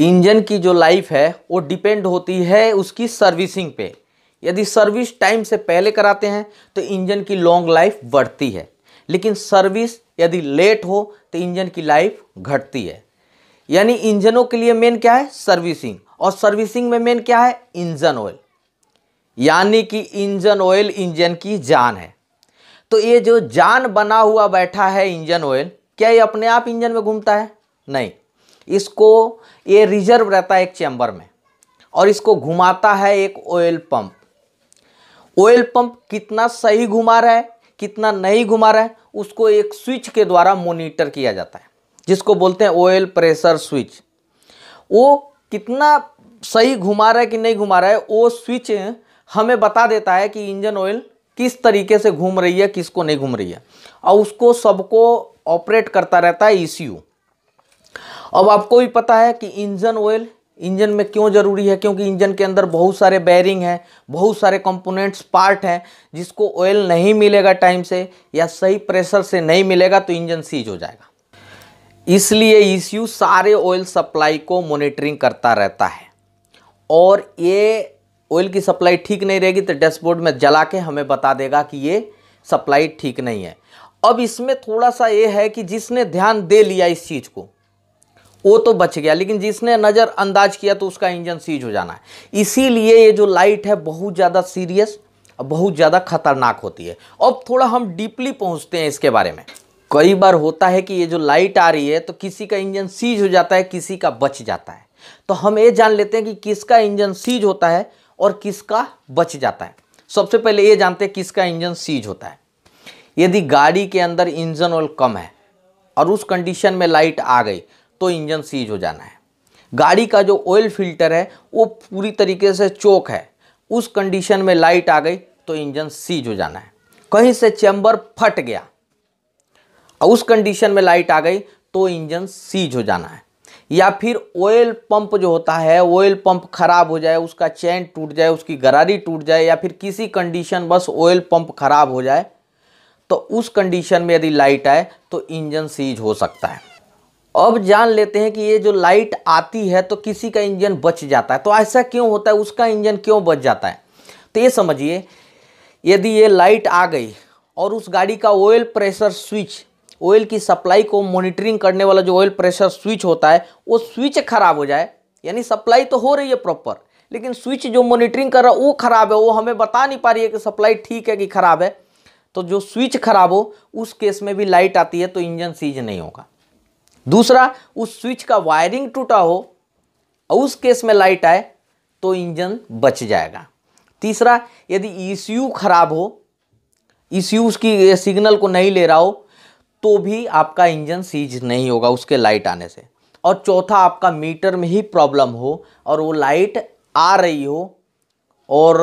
engine की जो life है वो डिपेंड होती है उसकी सर्विसिंग पे यदि सर्विस टाइम से पहले कराते हैं तो इंजन की लॉन्ग लाइफ बढ़ती है लेकिन सर्विस यदि लेट हो तो इंजन की लाइफ घटती है यानी इंजनों के लिए मेन क्या है सर्विसिंग और सर्विसिंग में मेन क्या है इंजन ऑयल यानी कि इंजन ऑयल इंजन की जान है तो ये जो जान बना हुआ बैठा है इंजन ऑयल क्या ये अपने आप इंजन में घूमता है नहीं इसको ये रिजर्व रहता है एक चैम्बर में और इसको घुमाता है एक ऑयल पंप ऑयल पंप कितना सही घुमा रहा है कितना नहीं घुमा रहा है उसको एक स्विच के द्वारा मोनिटर किया जाता है जिसको बोलते हैं ऑयल प्रेशर स्विच वो कितना सही घुमा रहा है कि नहीं घुमा रहा है वो स्विच हमें बता देता है कि इंजन ऑयल किस तरीके से घूम रही है किसको नहीं घूम रही है और उसको सबको ऑपरेट करता रहता है ई e अब आपको भी पता है कि इंजन ऑयल इंजन में क्यों ज़रूरी है क्योंकि इंजन के अंदर बहुत सारे बैरिंग हैं बहुत सारे कंपोनेंट्स पार्ट हैं जिसको ऑयल नहीं मिलेगा टाइम से या सही प्रेशर से नहीं मिलेगा तो इंजन सीज हो जाएगा इसलिए इश्यू सारे ऑयल सप्लाई को मॉनिटरिंग करता रहता है और ये ऑयल की सप्लाई ठीक नहीं रहेगी तो डैशबोर्ड में जला के हमें बता देगा कि ये सप्लाई ठीक नहीं है अब इसमें थोड़ा सा ये है कि जिसने ध्यान दे लिया इस चीज़ को वो तो बच गया लेकिन जिसने नज़रअंदाज किया तो उसका इंजन सीज हो जाना है इसीलिए ये जो लाइट है बहुत ज़्यादा सीरियस और बहुत ज़्यादा खतरनाक होती है अब थोड़ा हम डीपली पहुँचते हैं इसके बारे में कई बार होता है कि ये जो लाइट आ रही है तो किसी का इंजन सीज हो जाता है किसी का बच जाता है तो हम ये जान लेते हैं कि किसका इंजन सीज होता है और किसका बच जाता है सबसे पहले ये जानते हैं किसका इंजन सीज होता है यदि गाड़ी के अंदर इंजन ऑयल कम है और उस कंडीशन में लाइट आ गई तो इंजन सीज हो जाना है गाड़ी का जो ऑयल फिल्टर है वो पूरी तरीके से चौक है उस कंडीशन में लाइट आ गई तो इंजन सीज हो जाना है कहीं से चैम्बर फट गया और उस कंडीशन में लाइट आ गई तो इंजन सीज हो जाना है या फिर ऑयल पंप जो होता है ऑयल पंप खराब हो जाए उसका चैन टूट जाए उसकी गरारी टूट जाए या फिर किसी कंडीशन बस ऑयल पंप खराब हो जाए तो उस कंडीशन में यदि लाइट आए तो इंजन सीज हो सकता है अब जान लेते हैं कि ये जो लाइट आती है तो किसी का इंजन बच जाता है तो ऐसा क्यों होता है उसका इंजन क्यों बच जाता है तो ये समझिए यदि ये लाइट आ गई और उस गाड़ी का ऑयल प्रेशर स्विच ऑयल की सप्लाई को मॉनिटरिंग करने वाला जो ऑयल प्रेशर स्विच होता है वो स्विच खराब हो जाए यानी सप्लाई तो हो रही है प्रॉपर लेकिन स्विच जो मॉनिटरिंग कर रहा है वो खराब है वो हमें बता नहीं पा रही है कि सप्लाई ठीक है कि खराब है तो जो स्विच खराब हो उस केस में भी लाइट आती है तो इंजन सीज नहीं होगा दूसरा उस स्विच का वायरिंग टूटा हो और उस केस में लाइट आए तो इंजन बच जाएगा तीसरा यदि ईसीयू खराब हो ईसीयू उसकी सिग्नल को नहीं ले रहा हो तो भी आपका इंजन सीज नहीं होगा उसके लाइट आने से और चौथा आपका मीटर में ही प्रॉब्लम हो और वो लाइट आ रही हो और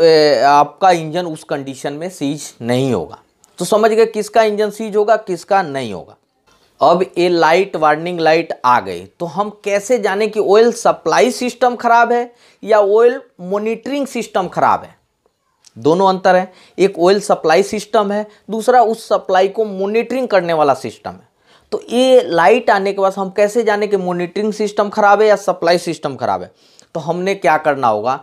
ए, आपका इंजन उस कंडीशन में सीज नहीं होगा तो समझ गए किसका इंजन सीज होगा किसका नहीं होगा अब ये लाइट वार्निंग लाइट आ गई तो हम कैसे जाने कि ऑयल सप्लाई सिस्टम खराब है या ऑयल मॉनिटरिंग सिस्टम खराब है दोनों अंतर है एक ऑयल सप्लाई सिस्टम है दूसरा उस सप्लाई को मॉनिटरिंग करने वाला सिस्टम है तो ये लाइट आने के बाद हम कैसे जाने कि मॉनिटरिंग सिस्टम खराब है या सप्लाई सिस्टम खराब है तो हमने क्या करना होगा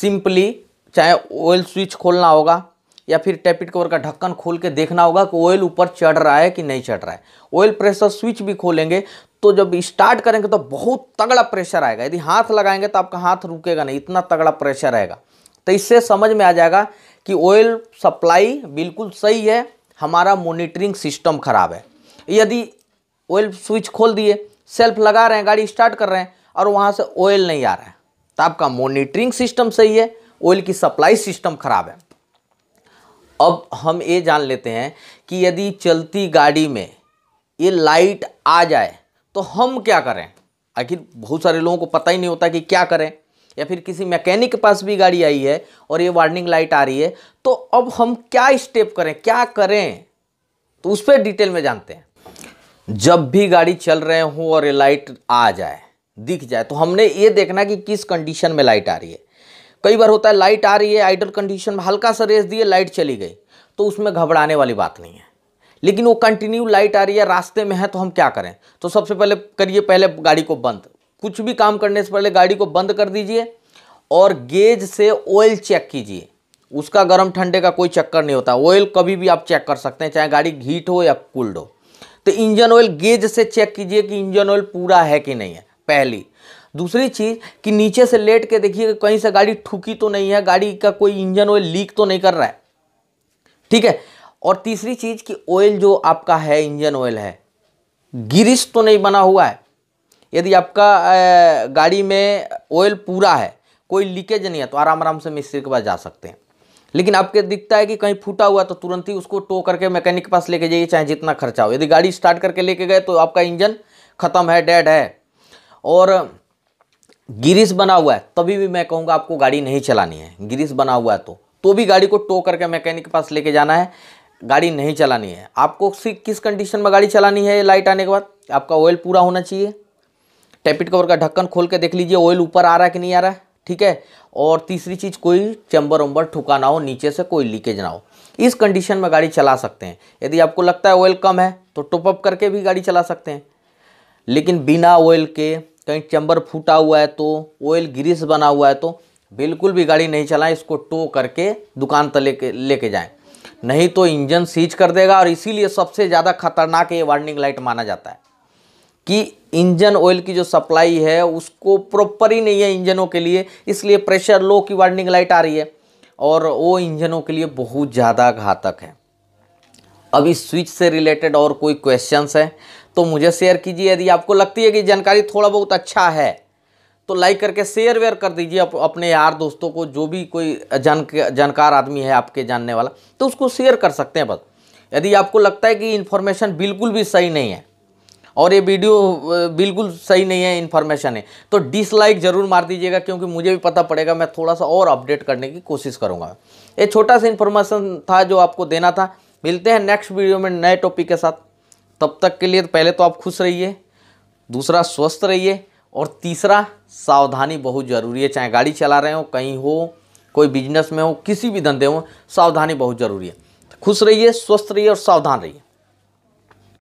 सिंपली चाहे ऑयल स्विच खोलना होगा या फिर टैपिट कवर का ढक्कन खोल के देखना होगा कि ऑयल ऊपर चढ़ रहा है कि नहीं चढ़ रहा है ऑयल प्रेशर स्विच भी खोलेंगे तो जब स्टार्ट करेंगे तो बहुत तगड़ा प्रेशर आएगा यदि हाथ लगाएंगे तो आपका हाथ रुकेगा नहीं इतना तगड़ा प्रेशर आएगा तो इससे समझ में आ जाएगा कि ऑयल सप्लाई बिल्कुल सही है हमारा मोनिटरिंग सिस्टम खराब है यदि ऑयल स्विच खोल दिए सेल्फ लगा रहे हैं गाड़ी स्टार्ट कर रहे हैं और वहाँ से ऑयल नहीं आ रहा है तो आपका मोनिटरिंग सिस्टम सही है ऑयल की सप्लाई सिस्टम खराब है अब हम ये जान लेते हैं कि यदि चलती गाड़ी में ये लाइट आ जाए तो हम क्या करें आखिर बहुत सारे लोगों को पता ही नहीं होता कि क्या करें या फिर किसी मैकेनिक के पास भी गाड़ी आई है और ये वार्निंग लाइट आ रही है तो अब हम क्या स्टेप करें क्या करें तो उस पर डिटेल में जानते हैं जब भी गाड़ी चल रहे हो और ये लाइट आ जाए दिख जाए तो हमने ये देखना कि किस कंडीशन में लाइट आ रही है कई बार होता है लाइट आ रही है आइडल कंडीशन में हल्का सा रेस दिए लाइट चली गई तो उसमें घबराने वाली बात नहीं है लेकिन वो कंटिन्यू लाइट आ रही है रास्ते में है तो हम क्या करें तो सबसे पहले करिए पहले गाड़ी को बंद कुछ भी काम करने से पहले गाड़ी को बंद कर दीजिए और गेज से ऑयल चेक कीजिए उसका गर्म ठंडे का कोई चक्कर नहीं होता ऑयल कभी भी आप चेक कर सकते हैं चाहे गाड़ी हीट हो या कूल्ड हो तो इंजन ऑयल गेज से चेक कीजिए कि इंजन ऑयल पूरा है कि नहीं है पहली दूसरी चीज़ कि नीचे से लेट के देखिए कहीं से गाड़ी ठुकी तो नहीं है गाड़ी का कोई इंजन ऑयल लीक तो नहीं कर रहा है ठीक है और तीसरी चीज़ कि ऑयल जो आपका है इंजन ऑयल है गिरिश तो नहीं बना हुआ है यदि आपका गाड़ी में ऑयल पूरा है कोई लीकेज नहीं है तो आराम आराम से मिस्त्री के पास जा सकते हैं लेकिन आपके दिखता है कि कहीं फूटा हुआ तो तुरंत ही उसको टो करके मैकेनिक के पास लेके जाइए चाहे जितना खर्चा हो यदि गाड़ी स्टार्ट करके लेके गए तो आपका इंजन ख़त्म है डेड है और गिरीस बना हुआ है तभी भी मैं कहूँगा आपको गाड़ी नहीं चलानी है गिरीस बना हुआ है तो तो भी गाड़ी को टो करके मैकेनिक के पास लेके जाना है गाड़ी नहीं चलानी है आपको किस कंडीशन में गाड़ी चलानी है लाइट आने के बाद आपका ऑयल पूरा होना चाहिए टैपिट कवर का ढक्कन खोल के देख लीजिए ऑयल ऊपर आ रहा है कि नहीं आ रहा है ठीक है और तीसरी चीज़ कोई चैम्बर उम्बर ठुका ना हो नीचे से कोई लीकेज ना हो इस कंडीशन में गाड़ी चला सकते हैं यदि आपको लगता है ऑयल कम है तो टॉपअप करके भी गाड़ी चला सकते हैं लेकिन बिना ऑयल के कहीं चंबर फूटा हुआ है तो ऑयल ग्रीस बना हुआ है तो बिल्कुल भी गाड़ी नहीं चलाएं इसको टो करके दुकान तक लेके लेके जाएं नहीं तो इंजन सीज कर देगा और इसीलिए सबसे ज़्यादा खतरनाक ये वार्निंग लाइट माना जाता है कि इंजन ऑयल की जो सप्लाई है उसको प्रॉपर ही नहीं है इंजनों के लिए इसलिए प्रेशर लो की वार्निंग लाइट आ रही है और वो इंजनों के लिए बहुत ज़्यादा घातक है अब इस स्विच से रिलेटेड और कोई क्वेश्चंस है तो मुझे शेयर कीजिए यदि आपको लगती है कि जानकारी थोड़ा बहुत अच्छा है तो लाइक करके शेयर वेयर कर दीजिए अप, अपने यार दोस्तों को जो भी कोई जान जानकार आदमी है आपके जानने वाला तो उसको शेयर कर सकते हैं बस यदि आपको लगता है कि इन्फॉर्मेशन बिल्कुल भी सही नहीं है और ये वीडियो बिल्कुल सही नहीं है इन्फॉर्मेशन है तो डिसलाइक ज़रूर मार दीजिएगा क्योंकि मुझे भी पता पड़ेगा मैं थोड़ा सा और अपडेट करने की कोशिश करूँगा ये छोटा सा इन्फॉर्मेशन था जो आपको देना था मिलते हैं नेक्स्ट वीडियो में नए टॉपिक के साथ तब तक के लिए तो पहले तो आप खुश रहिए दूसरा स्वस्थ रहिए और तीसरा सावधानी बहुत ज़रूरी है चाहे गाड़ी चला रहे हो कहीं हो कोई बिजनेस में हो किसी भी धंधे हो सावधानी बहुत ज़रूरी है खुश रहिए स्वस्थ रहिए और सावधान रहिए